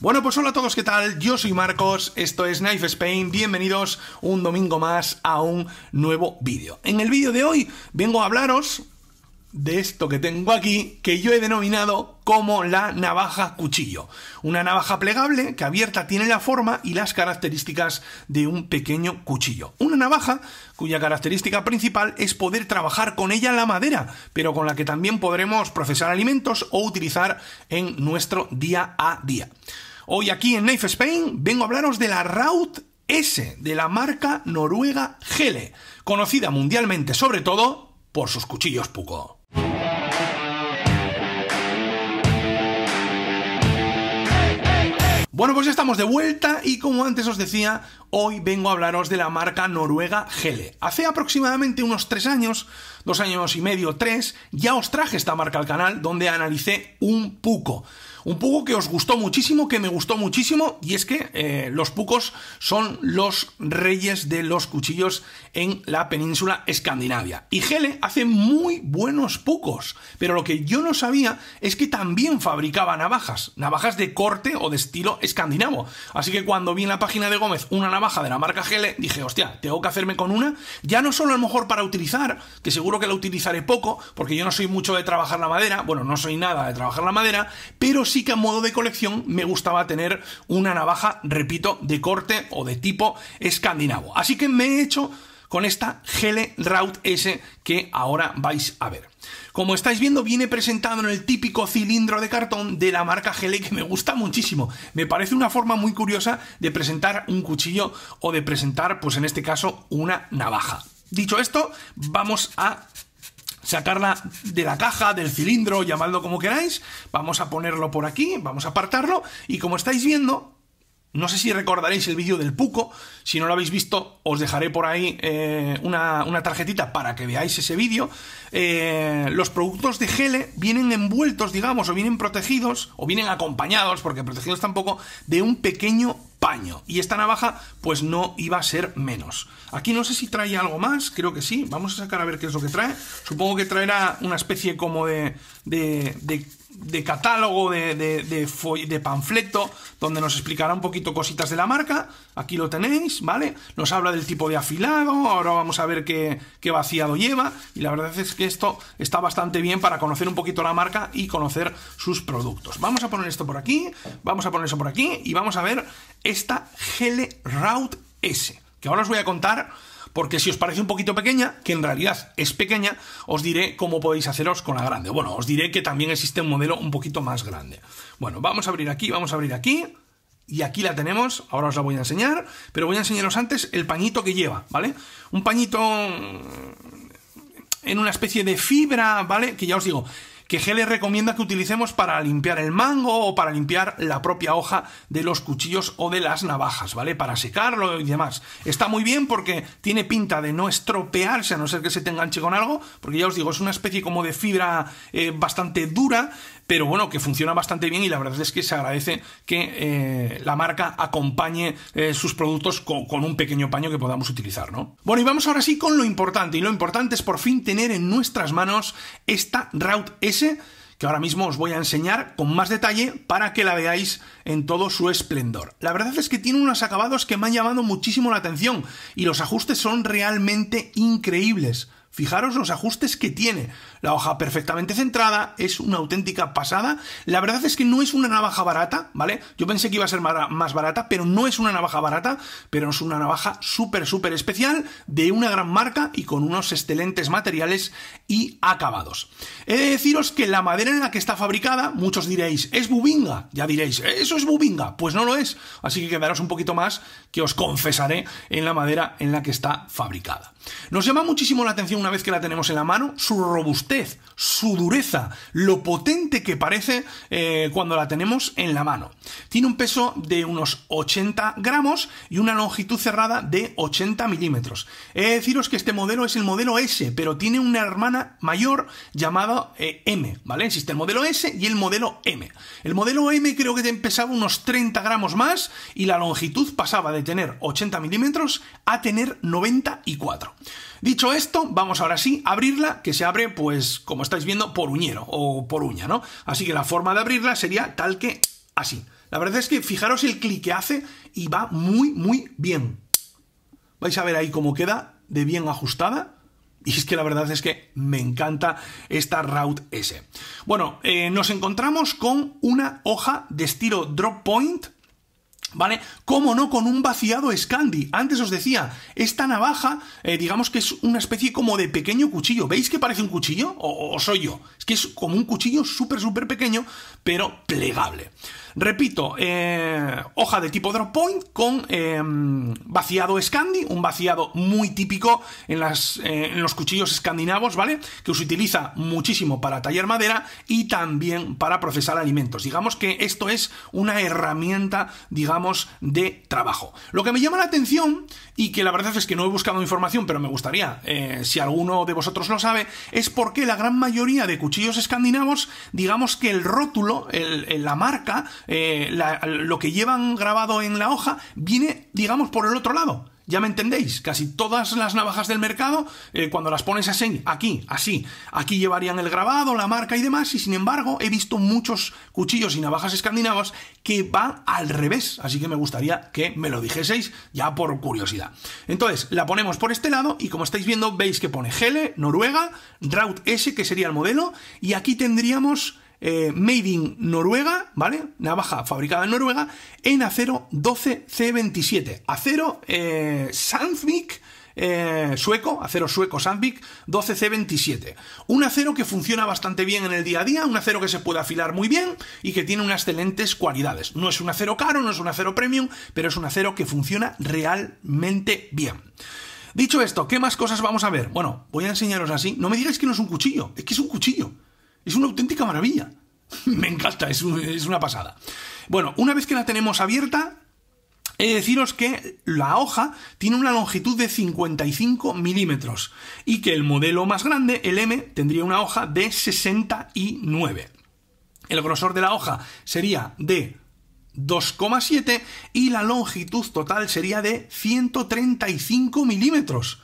Bueno, pues hola a todos, ¿qué tal? Yo soy Marcos, esto es Knife Spain, bienvenidos un domingo más a un nuevo vídeo. En el vídeo de hoy vengo a hablaros de esto que tengo aquí, que yo he denominado como la navaja cuchillo. Una navaja plegable que abierta tiene la forma y las características de un pequeño cuchillo. Una navaja cuya característica principal es poder trabajar con ella la madera, pero con la que también podremos procesar alimentos o utilizar en nuestro día a día. Hoy aquí en Knife Spain vengo a hablaros de la Raut S, de la marca noruega Gele, conocida mundialmente sobre todo por sus cuchillos Puco. Bueno, pues ya estamos de vuelta y como antes os decía, hoy vengo a hablaros de la marca noruega Gele. Hace aproximadamente unos tres años, dos años y medio, tres, ya os traje esta marca al canal donde analicé un puco. Un poco que os gustó muchísimo, que me gustó muchísimo, y es que eh, los pucos son los reyes de los cuchillos en la península escandinavia. Y Gele hace muy buenos pucos, pero lo que yo no sabía es que también fabricaba navajas, navajas de corte o de estilo escandinavo. Así que cuando vi en la página de Gómez una navaja de la marca Gele, dije, hostia, tengo que hacerme con una, ya no solo a lo mejor para utilizar, que seguro que la utilizaré poco, porque yo no soy mucho de trabajar la madera, bueno, no soy nada de trabajar la madera, pero sí que a modo de colección me gustaba tener una navaja, repito, de corte o de tipo escandinavo. Así que me he hecho con esta Gele Route S que ahora vais a ver. Como estáis viendo, viene presentado en el típico cilindro de cartón de la marca Gele que me gusta muchísimo. Me parece una forma muy curiosa de presentar un cuchillo o de presentar, pues en este caso, una navaja. Dicho esto, vamos a sacarla de la caja, del cilindro, llamadlo como queráis. Vamos a ponerlo por aquí, vamos a apartarlo y como estáis viendo, no sé si recordaréis el vídeo del Puco, si no lo habéis visto os dejaré por ahí eh, una, tarjetita para que veáis ese vídeo. Eh, los productos de Gele vienen envueltos, digamos, o vienen protegidos, o vienen acompañados, porque protegidos tampoco, de un pequeño paño. Y esta navaja, pues no iba a ser menos. Aquí no sé si trae algo más, creo que sí. Vamos a sacar a ver qué es lo que trae. Supongo que traerá una especie como de, de, de, catálogo, de, de, panfleto, donde nos explicará un poquito cositas de la marca. Aquí lo tenéis, ¿vale? Nos habla del tipo de afilado, ahora vamos a ver qué, qué vaciado lleva. Y la verdad es que esto está bastante bien para conocer un poquito la marca y conocer sus productos. Vamos a poner esto por aquí, vamos a poner eso por aquí y vamos a ver esta GL Route S, que ahora os voy a contar porque si os parece un poquito pequeña, que en realidad es pequeña, os diré cómo podéis haceros con la grande. Bueno, os diré que también existe un modelo un poquito más grande. Bueno, vamos a abrir aquí, vamos a abrir aquí. Y aquí la tenemos, ahora os la voy a enseñar, pero voy a enseñaros antes el pañito que lleva, ¿vale? Un pañito en una especie de fibra, ¿vale? Que ya os digo, que le recomienda que utilicemos para limpiar el mango o para limpiar la propia hoja de los cuchillos o de las navajas, ¿vale? Para secarlo y demás. Está muy bien porque tiene pinta de no estropearse a no ser que se te enganche con algo, porque ya os digo, es una especie como de fibra eh, bastante dura, pero bueno, que funciona bastante bien y la verdad es que se agradece que eh, la marca acompañe eh, sus productos con, un pequeño paño que podamos utilizar, ¿no? Bueno, y vamos ahora sí con lo importante, y lo importante es por fin tener en nuestras manos esta Route S, que ahora mismo os voy a enseñar con más detalle para que la veáis en todo su esplendor. La verdad es que tiene unos acabados que me han llamado muchísimo la atención y los ajustes son realmente increíbles. Fijaros los ajustes que tiene. La hoja perfectamente centrada, es una auténtica pasada. La verdad es que no es una navaja barata, ¿vale? Yo pensé que iba a ser más barata, pero no es una navaja barata, pero es una navaja súper, súper especial, de una gran marca y con unos excelentes materiales y acabados. He de deciros que la madera en la que está fabricada, muchos diréis, es bubinga. Ya diréis, ¿eso es bubinga? Pues no lo es. Así que quedaros un poquito más que os confesaré en la madera en la que está fabricada. Nos llama muchísimo la atención una vez que la tenemos en la mano su robustez, su dureza, lo potente que parece eh, cuando la tenemos en la mano. Tiene un peso de unos 80 gramos y una longitud cerrada de 80 milímetros. He de deciros que este modelo es el modelo S, pero tiene una hermana mayor llamada eh, M, ¿vale? Existe el modelo S y el modelo M. El modelo M creo que empezaba unos 30 gramos más y la longitud pasaba de tener 80 milímetros a tener 94 dicho esto, vamos ahora sí a abrirla, que se abre, pues, como estáis viendo, por uñero o por uña, ¿no? Así que la forma de abrirla sería tal que así. La verdad es que fijaros el clic que hace y va muy, muy bien. Vais a ver ahí cómo queda de bien ajustada. Y es que la verdad es que me encanta esta Route S. Bueno, eh, nos encontramos con una hoja de estilo drop point ¿Vale? ¿Cómo no con un vaciado Scandi? Antes os decía, esta navaja, eh, digamos que es una especie como de pequeño cuchillo. ¿Veis que parece un cuchillo? O, o soy yo. Es que es como un cuchillo súper, súper pequeño, pero plegable. Repito, eh, hoja de tipo drop point con em, vaciado Scandi, un vaciado muy típico en, las, eh, en los cuchillos escandinavos, ¿vale? Que se utiliza muchísimo para tallar madera y también para procesar alimentos. Digamos que esto es una herramienta, digamos, de trabajo. Lo que me llama la atención, y que la verdad es que no he buscado información, pero me gustaría, eh, si alguno de vosotros lo sabe, es porque la gran mayoría de cuchillos escandinavos, digamos que el rótulo, el, la marca, eh, lo que llevan grabado en la hoja viene, digamos, por el otro lado. Ya me entendéis, casi todas las navajas del mercado, eh, cuando las pones así, aquí, así, aquí llevarían el grabado, la marca y demás, y sin embargo he visto muchos cuchillos y navajas escandinavas que van al revés, así que me gustaría que me lo dijeseis ya por curiosidad. Entonces, la ponemos por este lado y como estáis viendo veis que pone Gele, Noruega, Raut S, que sería el modelo, y aquí tendríamos eh, made in Noruega, ¿vale? Navaja fabricada en Noruega, en acero 12C27. Acero eh, Sandvik. Eh, sueco, acero sueco Sandvik 12C27. Un acero que funciona bastante bien en el día a día, un acero que se puede afilar muy bien y que tiene unas excelentes cualidades. No es un acero caro, no es un acero premium, pero es un acero que funciona realmente bien. Dicho esto, ¿qué más cosas vamos a ver? Bueno, voy a enseñaros así. No me digáis que no es un cuchillo, es que es un cuchillo. Es un auténtico maravilla. Me encanta, es, es una pasada. Bueno, una vez que la tenemos abierta, He de deciros que la hoja tiene una longitud de 55 milímetros y que el modelo más grande, el M, tendría una hoja de 69. El grosor de la hoja sería de 2,7 y la longitud total sería de 135 milímetros.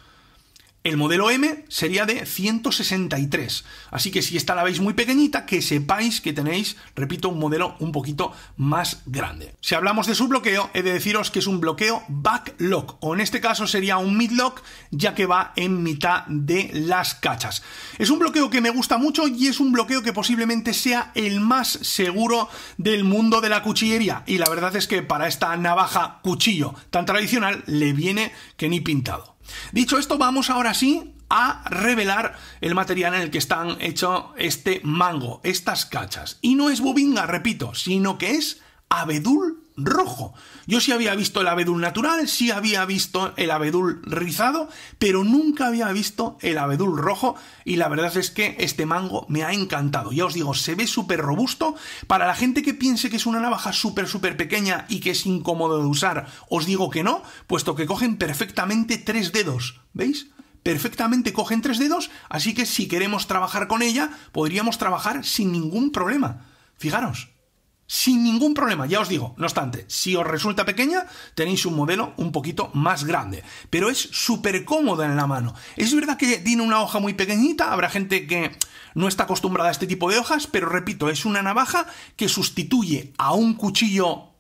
El modelo M sería de 163. Así que si esta la veis muy pequeñita, que sepáis que tenéis, repito, un modelo un poquito más grande. Si hablamos de su bloqueo, he de deciros que es un bloqueo backlock, o en este caso sería un midlock, ya que va en mitad de las cachas. Es un bloqueo que me gusta mucho y es un bloqueo que posiblemente sea el más seguro del mundo de la cuchillería. Y la verdad es que para esta navaja cuchillo tan tradicional le viene que ni pintado. Dicho esto, vamos ahora sí a revelar el material en el que están hecho este mango, estas cachas. Y no es bobinga, repito, sino que es abedul rojo. Yo sí había visto el abedul natural, sí había visto el abedul rizado, pero nunca había visto el abedul rojo y la verdad es que este mango me ha encantado. Ya os digo, se ve súper robusto. Para la gente que piense que es una navaja súper, súper pequeña y que es incómodo de usar, os digo que no, puesto que cogen perfectamente tres dedos. ¿Veis? perfectamente cogen tres dedos, así que si queremos trabajar con ella, podríamos trabajar sin ningún problema. Fijaros, sin ningún problema. Ya os digo, no obstante, si os resulta pequeña, tenéis un modelo un poquito más grande, pero es súper cómoda en la mano. Es verdad que tiene una hoja muy pequeñita, habrá gente que no está acostumbrada a este tipo de hojas, pero repito, es una navaja que sustituye a un cuchillo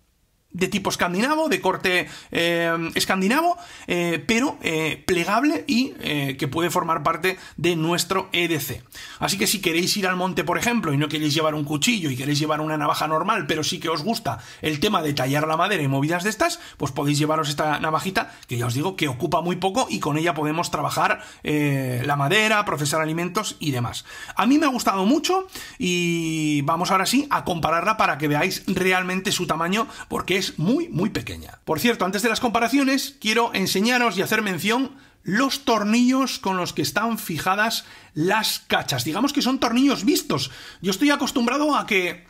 de tipo escandinavo, de corte eh, escandinavo, eh, pero eh, plegable y que puede formar parte de nuestro EDC. Así que si queréis ir al monte, por ejemplo, y no queréis llevar un cuchillo y queréis llevar una navaja normal, pero sí que os gusta el tema de tallar la madera y movidas de estas, pues podéis llevaros esta navajita, que ya os digo que ocupa muy poco y con ella podemos trabajar la madera, procesar alimentos y demás. A mí me ha gustado mucho y vamos ahora sí a compararla para que veáis realmente su tamaño, porque es muy, muy pequeña. Por cierto, antes de las comparaciones, quiero enseñaros y hacer mención los tornillos con los que están fijadas las cachas. Digamos que son tornillos vistos. Yo estoy acostumbrado a que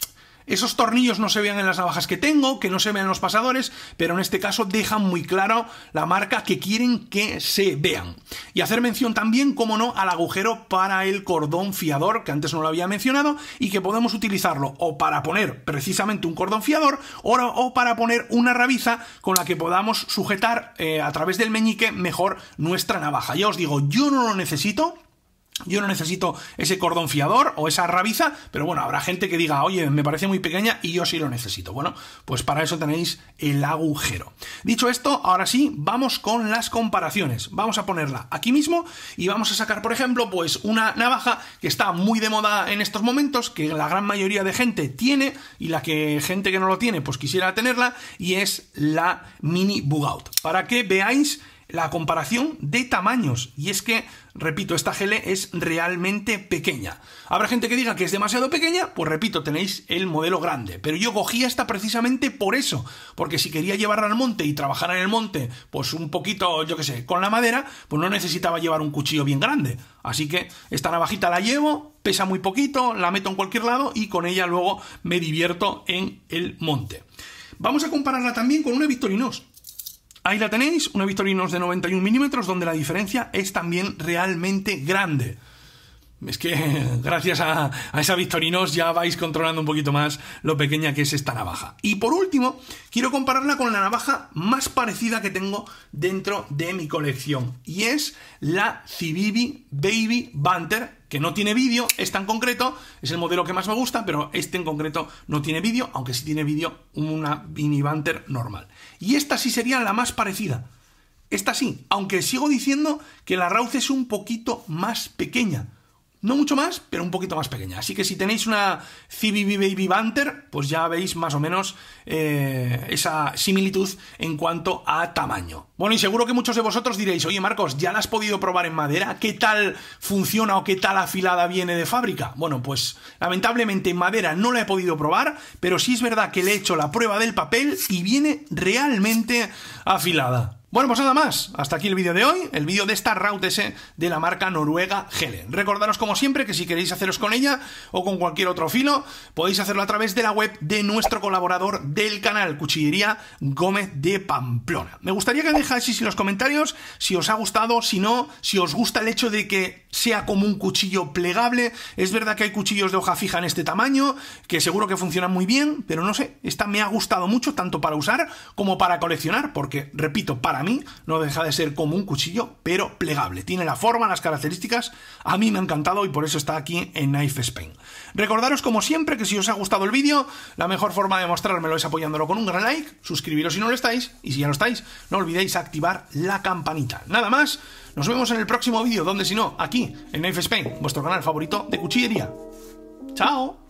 esos tornillos no se vean en las navajas que tengo, que no se vean en los pasadores, pero en este caso dejan muy claro la marca que quieren que se vean. Y hacer mención también, como no, al agujero para el cordón fiador, que antes no lo había mencionado, y que podemos utilizarlo o para poner precisamente un cordón fiador o, para poner una rabiza con la que podamos sujetar eh, a través del meñique mejor nuestra navaja. Ya os digo, yo no lo necesito, yo no necesito ese cordón fiador o esa rabiza, pero bueno, habrá gente que diga, oye, me parece muy pequeña y yo sí lo necesito. Bueno, pues para eso tenéis el agujero. Dicho esto, ahora sí, vamos con las comparaciones. Vamos a ponerla aquí mismo y vamos a sacar, por ejemplo, pues una navaja que está muy de moda en estos momentos, que la gran mayoría de gente tiene y la que gente que no lo tiene, pues quisiera tenerla, y es la mini Bugout. Para que veáis la comparación de tamaños. Y es que, repito, esta gele es realmente pequeña. Habrá gente que diga que es demasiado pequeña, pues repito, tenéis el modelo grande. Pero yo cogía esta precisamente por eso, porque si quería llevarla al monte y trabajar en el monte, pues un poquito, yo qué sé, con la madera, pues no necesitaba llevar un cuchillo bien grande. Así que esta navajita la llevo, pesa muy poquito, la meto en cualquier lado y con ella luego me divierto en el monte. Vamos a compararla también con una Victorinox. Ahí la tenéis, una Victorinos de 91 milímetros donde la diferencia es también realmente grande. Es que gracias a, esa Victorinos ya vais controlando un poquito más lo pequeña que es esta navaja. Y por último, quiero compararla con la navaja más parecida que tengo dentro de mi colección. Y es la Civivi Baby Banter, que no tiene vídeo, esta en concreto, es el modelo que más me gusta, pero este en concreto no tiene vídeo, aunque sí tiene vídeo una mini Banter normal. Y esta sí sería la más parecida. Esta sí, aunque sigo diciendo que la Rauce es un poquito más pequeña no mucho más, pero un poquito más pequeña. Así que si tenéis una CBB Baby Banter, pues ya veis más o menos eh, esa similitud en cuanto a tamaño. Bueno, y seguro que muchos de vosotros diréis, oye Marcos, ¿ya la has podido probar en madera? ¿Qué tal funciona o qué tal afilada viene de fábrica? Bueno, pues lamentablemente en madera no la he podido probar, pero sí es verdad que le he hecho la prueba del papel y viene realmente afilada. Bueno, pues nada más. Hasta aquí el vídeo de hoy, el vídeo de esta Route de la marca noruega Helen. Recordaros, como siempre, que si queréis haceros con ella o con cualquier otro filo, podéis hacerlo a través de la web de nuestro colaborador del canal, Cuchillería Gómez de Pamplona. Me gustaría que dejaseis en los comentarios si os ha gustado, si no, si os gusta el hecho de que sea como un cuchillo plegable. Es verdad que hay cuchillos de hoja fija en este tamaño, que seguro que funcionan muy bien, pero no sé, esta me ha gustado mucho, tanto para usar como para coleccionar, porque, repito, para mí no deja de ser como un cuchillo, pero plegable. Tiene la forma, las características, a mí me ha encantado y por eso está aquí en Knife Spain. Recordaros como siempre que si os ha gustado el vídeo, la mejor forma de mostrármelo es apoyándolo con un gran like, suscribiros si no lo estáis, y si ya lo estáis, no olvidéis activar la campanita. Nada más, nos vemos en el próximo vídeo, donde si no, aquí, en Knife Spain, vuestro canal favorito de cuchillería. ¡Chao!